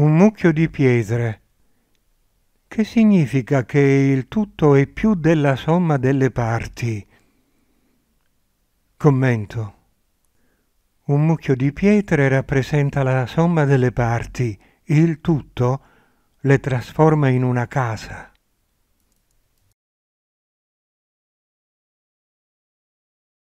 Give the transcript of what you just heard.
un mucchio di pietre, che significa che il tutto è più della somma delle parti. Commento. Un mucchio di pietre rappresenta la somma delle parti, il tutto le trasforma in una casa.